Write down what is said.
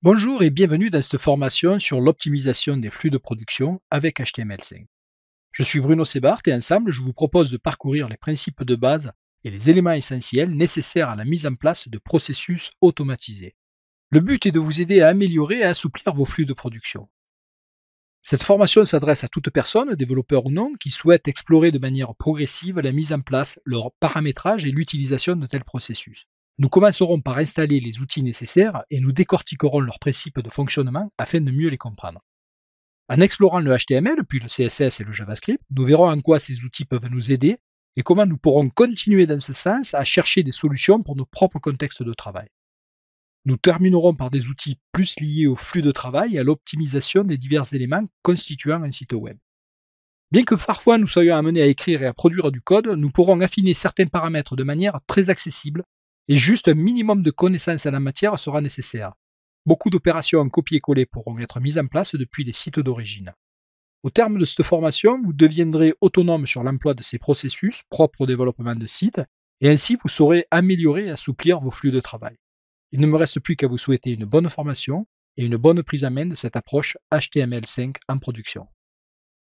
Bonjour et bienvenue dans cette formation sur l'optimisation des flux de production avec HTML5. Je suis Bruno Sebart et ensemble, je vous propose de parcourir les principes de base et les éléments essentiels nécessaires à la mise en place de processus automatisés. Le but est de vous aider à améliorer et à assouplir vos flux de production. Cette formation s'adresse à toute personne, développeur ou non, qui souhaite explorer de manière progressive la mise en place, leur paramétrage et l'utilisation de tels processus. Nous commencerons par installer les outils nécessaires et nous décortiquerons leurs principes de fonctionnement afin de mieux les comprendre. En explorant le HTML, puis le CSS et le JavaScript, nous verrons en quoi ces outils peuvent nous aider et comment nous pourrons continuer dans ce sens à chercher des solutions pour nos propres contextes de travail. Nous terminerons par des outils plus liés au flux de travail et à l'optimisation des divers éléments constituant un site web. Bien que parfois nous soyons amenés à écrire et à produire du code, nous pourrons affiner certains paramètres de manière très accessible et juste un minimum de connaissances à la matière sera nécessaire. Beaucoup d'opérations en copier-coller pourront être mises en place depuis les sites d'origine. Au terme de cette formation, vous deviendrez autonome sur l'emploi de ces processus propres au développement de sites, et ainsi vous saurez améliorer et assouplir vos flux de travail. Il ne me reste plus qu'à vous souhaiter une bonne formation et une bonne prise à main de cette approche HTML5 en production.